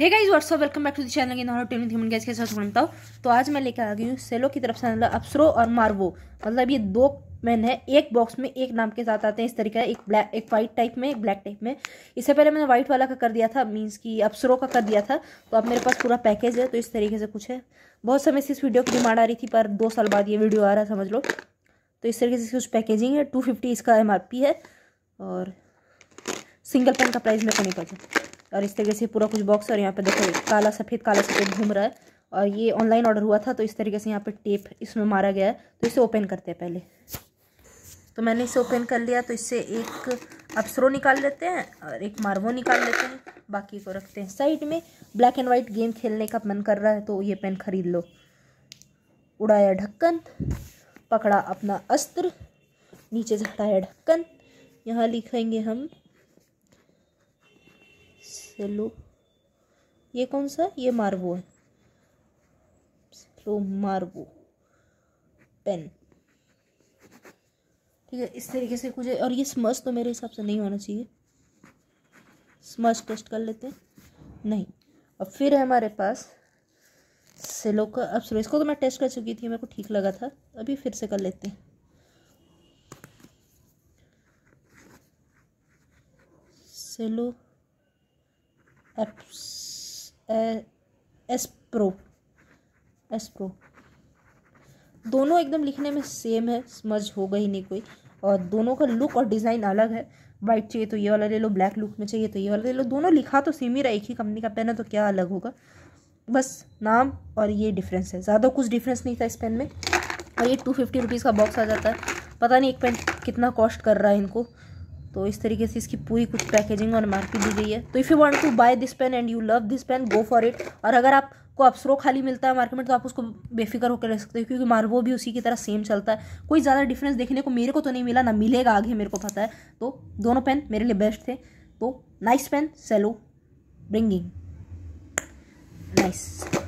hey guys what's up welcome back to the channel in team human gas के साथ बनता हूँ तो आज मैं लेकर आ गई हूँ सेलो की तरफ से मतलब अप्सरो और मार्वो मतलब ये दो मैन है एक बॉक्स में एक नाम के साथ आते हैं इस तरीके एक ब्लैक एक वाइट टाइप में एक ब्लैक टाइप में इससे पहले मैंने व्हाइट वाला का कर दिया था मीन्स कि अप्सरो का कर दिया था तो अब मेरे पास पूरा पैकेज है तो इस तरीके से कुछ है बहुत समय से इस वीडियो की डिमांड आ रही थी पर दो साल बाद ये वीडियो आ रहा समझ लो तो इस तरीके से कुछ पैकेजिंग है टू इसका एम है और सिंगल पेन का प्राइस मेरे को नहीं पता और इस तरीके से पूरा कुछ बॉक्स और यहाँ पे देखो काला सफ़ेद काला सफ़ेद घूम रहा है और ये ऑनलाइन ऑर्डर हुआ था तो इस तरीके से यहाँ पे टेप इसमें मारा गया है तो इसे ओपन करते हैं पहले तो मैंने इसे ओपन कर लिया तो इससे एक अप्सरो निकाल लेते हैं और एक मार्वो निकाल लेते हैं बाकी को रखते हैं साइड में ब्लैक एंड वाइट गेम खेलने का मन कर रहा है तो ये पेन खरीद लो उड़ाया ढक्कन पकड़ा अपना अस्त्र नीचे से हटाया ढक्कन यहाँ लिखेंगे हम सेलो ये कौन सा ये मार्बो है सेलो मार्बो पेन ठीक है इस तरीके से कुछ और ये स्मस तो मेरे हिसाब से नहीं होना चाहिए स्मस टेस्ट कर लेते हैं नहीं अब फिर है हमारे पास सेलो का अब सुनो इसको तो मैं टेस्ट कर चुकी थी मेरे को ठीक लगा था अभी फिर से कर लेते हैं सेलो एस्प्रो एस्प्रो दोनों एकदम लिखने में सेम है समझ होगा ही नहीं कोई और दोनों का लुक और डिज़ाइन अलग है वाइट चाहिए तो ये वाला ले लो ब्लैक लुक में चाहिए तो ये वाला ले लो दोनों लिखा तो सेम ही रहा एक ही कंपनी का पेन है तो क्या अलग होगा बस नाम और ये डिफरेंस है ज़्यादा कुछ डिफरेंस नहीं था इस पेन में और ये टू फिफ्टी रुपीज़ का बॉक्स आ जाता है पता नहीं एक पेन कितना कॉस्ट कर रहा है इनको तो इस तरीके से इसकी पूरी कुछ पैकेजिंग और मार्केट दी गई है तो if you want to buy this pen and you love this pen go for it और अगर आपको अपसरो खाली मिलता है मार्केट में तो आप उसको बेफिक्र होकर रह सकते हो क्योंकि मारवो भी उसी की तरह सेम चलता है कोई ज़्यादा डिफरेंस देखने को मेरे को तो नहीं मिला ना मिलेगा आगे मेरे को पता है तो दोनों पेन मेरे लिए बेस्ट थे तो nice pen Cello bringing nice